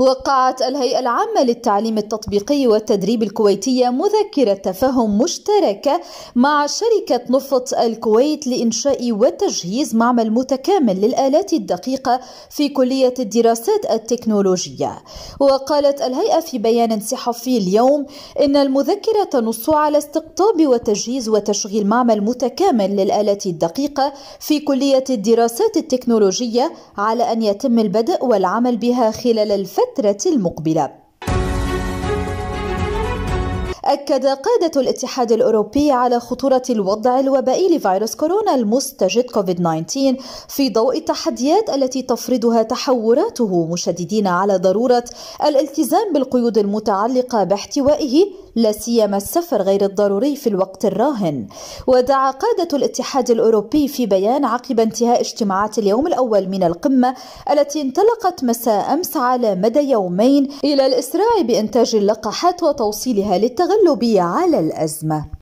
وقعت الهيئة العامة للتعليم التطبيقي والتدريب الكويتية مذكرة تفاهم مشتركة مع شركة نفط الكويت لإنشاء وتجهيز معمل متكامل للآلات الدقيقة في كلية الدراسات التكنولوجية وقالت الهيئة في بيان صحفي اليوم إن المذكرة تنص على استقطاب وتجهيز وتشغيل معمل متكامل للآلات الدقيقة في كلية الدراسات التكنولوجية على أن يتم البدء والعمل بها خلال الفترة الفترة المقبلة أكد قادة الاتحاد الأوروبي على خطورة الوضع الوبائي لفيروس كورونا المستجد كوفيد-19 في ضوء التحديات التي تفرضها تحوراته مشددين على ضرورة الالتزام بالقيود المتعلقة باحتوائه لا سيما السفر غير الضروري في الوقت الراهن ودعا قادة الاتحاد الأوروبي في بيان عقب انتهاء اجتماعات اليوم الأول من القمة التي انطلقت مساء أمس على مدى يومين إلى الإسراع بإنتاج اللقاحات وتوصيلها للتغلب على الأزمة